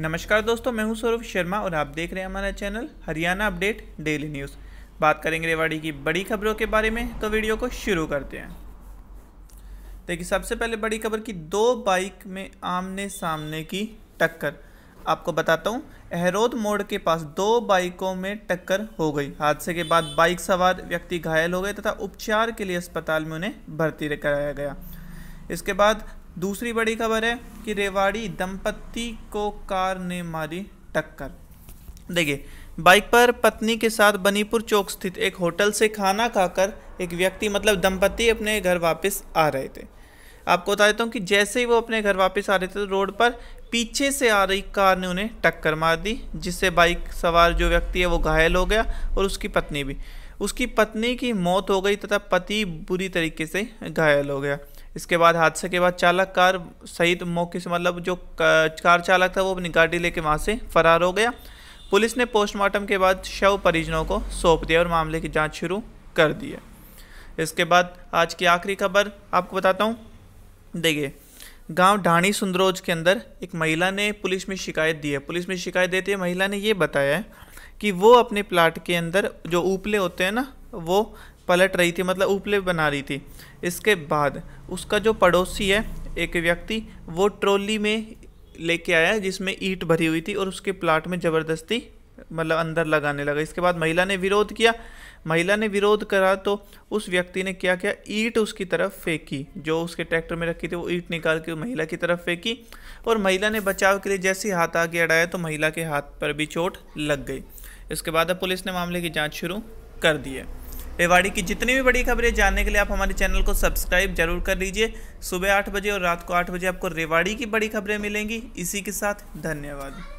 नमस्कार दोस्तों मैं हूं सौरभ शर्मा और आप देख रहे हैं हमारा channel Haryana update daily news बात करेंगे रेवाड़ी की बड़ी खबरों के बारे में तो वीडियो को शुरू करते हैं देखिए सबसे पहले बड़ी खबर की दो बाइक में आमने सामने की टक्कर आपको बताता हूँ अहरोद मोड़ के पास दो बाइकों में टक्कर हो गई हादसे के बाद बाइक सवार व्यक्ति घायल हो गए तथा उपचार के लिए अस्पताल में उन्हें भर्ती कराया गया इसके बाद दूसरी बड़ी खबर है कि रेवाड़ी दंपत्ति को कार ने मारी टक्कर देखिए बाइक पर पत्नी के साथ बनीपुर चौक स्थित एक होटल से खाना खाकर एक व्यक्ति मतलब दंपति अपने घर वापस आ रहे थे आपको बता देता हूँ कि जैसे ही वो अपने घर वापस आ रहे थे तो रोड पर पीछे से आ रही कार ने उन्हें टक्कर मार दी जिससे बाइक सवार जो व्यक्ति है वो घायल हो गया और उसकी पत्नी भी उसकी पत्नी की मौत हो गई तथा पति बुरी तरीके से घायल हो गया इसके बाद हादसे के बाद चालक कार सहित मौके से मतलब जो कार चालक था वो अपनी गाड़ी लेके वहाँ से फरार हो गया पुलिस ने पोस्टमार्टम के बाद शव परिजनों को सौंप दिया और मामले की जांच शुरू कर दी है इसके बाद आज की आखिरी खबर आपको बताता हूँ देखिए गांव ढाणी सुंदरोज के अंदर एक महिला ने पुलिस में शिकायत दी है पुलिस में शिकायत देते हुए महिला ने ये बताया है कि वो अपने प्लाट के अंदर जो उपले होते हैं ना वो पलट रही थी मतलब उपले बना रही थी इसके बाद उसका जो पड़ोसी है एक व्यक्ति वो ट्रॉली में लेके आया जिसमें ईट भरी हुई थी और उसके प्लाट में ज़बरदस्ती मतलब अंदर लगाने लगा इसके बाद महिला ने विरोध किया महिला ने विरोध करा तो उस व्यक्ति ने क्या किया ईट उसकी तरफ फेंकी जो उसके ट्रैक्टर में रखी थी वो ईट निकाल के महिला की तरफ फेंकी और महिला ने बचाव के लिए जैसे ही हाथ आगे अड़ाया तो महिला के हाथ पर भी चोट लग गई इसके बाद अब पुलिस ने मामले की जाँच शुरू कर दी है रेवाड़ी की जितनी भी बड़ी खबरें जानने के लिए आप हमारे चैनल को सब्सक्राइब जरूर कर लीजिए सुबह आठ बजे और रात को आठ बजे आपको रेवाड़ी की बड़ी खबरें मिलेंगी इसी के साथ धन्यवाद